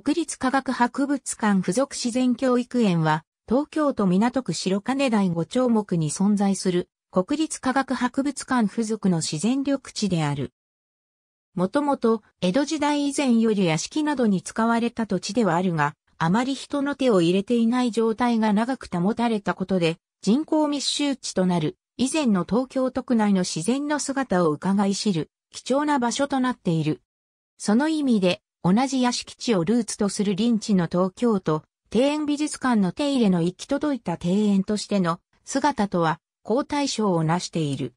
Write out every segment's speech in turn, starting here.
国立科学博物館附属自然教育園は、東京都港区白金台五丁目に存在する、国立科学博物館附属の自然緑地である。もともと、江戸時代以前より屋敷などに使われた土地ではあるが、あまり人の手を入れていない状態が長く保たれたことで、人口密集地となる、以前の東京都区内の自然の姿を伺い知る、貴重な場所となっている。その意味で、同じ屋敷地をルーツとする林地の東京都、庭園美術館の手入れの行き届いた庭園としての姿とは、交代象を成している。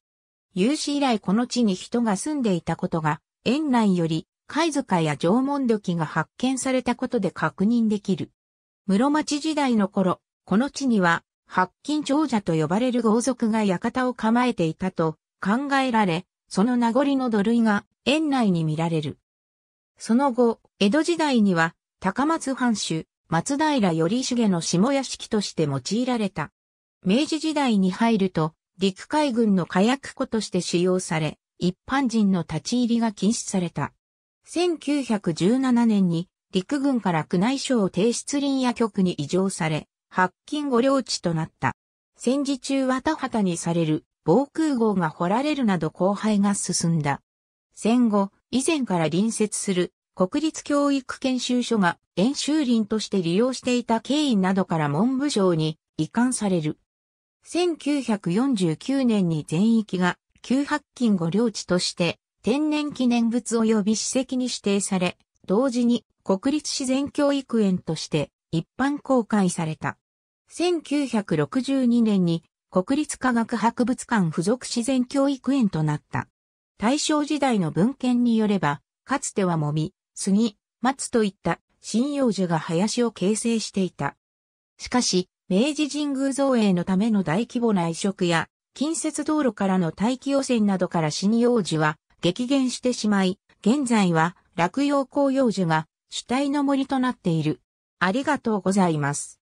有史以来この地に人が住んでいたことが、園内より貝塚や縄文土器が発見されたことで確認できる。室町時代の頃、この地には、白金長者と呼ばれる豪族が館を構えていたと考えられ、その名残の土塁が園内に見られる。その後、江戸時代には、高松藩主、松平頼重の下屋敷として用いられた。明治時代に入ると、陸海軍の火薬庫として使用され、一般人の立ち入りが禁止された。1917年に陸軍から宮内省提出林野局に移譲され、白金御領地となった。戦時中は田畑にされる防空壕が掘られるなど荒廃が進んだ。戦後、以前から隣接する国立教育研修所が演習林として利用していた経緯などから文部省に移管される。1949年に全域が旧白金御領地として天然記念物及び史跡に指定され、同時に国立自然教育園として一般公開された。1962年に国立科学博物館附属自然教育園となった。大正時代の文献によれば、かつてはもみ、杉、松といった針葉樹が林を形成していた。しかし、明治神宮造営のための大規模な移植や、近接道路からの大気汚染などから針葉樹は激減してしまい、現在は落葉紅葉樹が主体の森となっている。ありがとうございます。